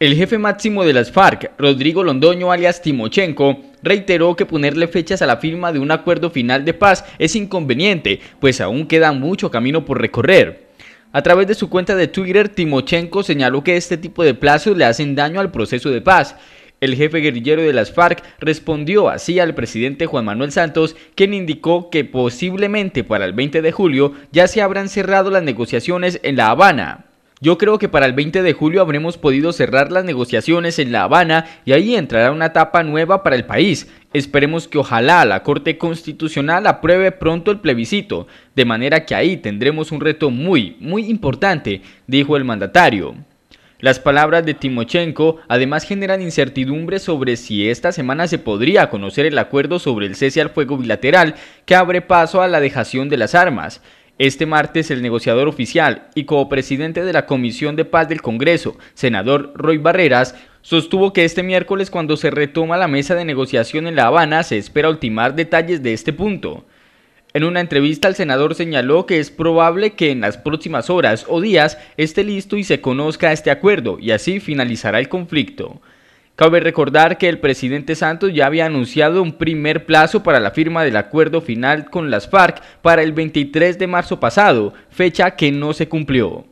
El jefe máximo de las FARC, Rodrigo Londoño alias Timochenko, reiteró que ponerle fechas a la firma de un acuerdo final de paz es inconveniente, pues aún queda mucho camino por recorrer. A través de su cuenta de Twitter, Timochenko señaló que este tipo de plazos le hacen daño al proceso de paz. El jefe guerrillero de las FARC respondió así al presidente Juan Manuel Santos, quien indicó que posiblemente para el 20 de julio ya se habrán cerrado las negociaciones en La Habana. Yo creo que para el 20 de julio habremos podido cerrar las negociaciones en La Habana y ahí entrará una etapa nueva para el país. Esperemos que ojalá la Corte Constitucional apruebe pronto el plebiscito, de manera que ahí tendremos un reto muy, muy importante, dijo el mandatario. Las palabras de Timochenko además generan incertidumbre sobre si esta semana se podría conocer el acuerdo sobre el cese al fuego bilateral que abre paso a la dejación de las armas. Este martes, el negociador oficial y copresidente de la Comisión de Paz del Congreso, senador Roy Barreras, sostuvo que este miércoles, cuando se retoma la mesa de negociación en La Habana, se espera ultimar detalles de este punto. En una entrevista, el senador señaló que es probable que en las próximas horas o días esté listo y se conozca este acuerdo, y así finalizará el conflicto. Cabe recordar que el presidente Santos ya había anunciado un primer plazo para la firma del acuerdo final con las FARC para el 23 de marzo pasado, fecha que no se cumplió.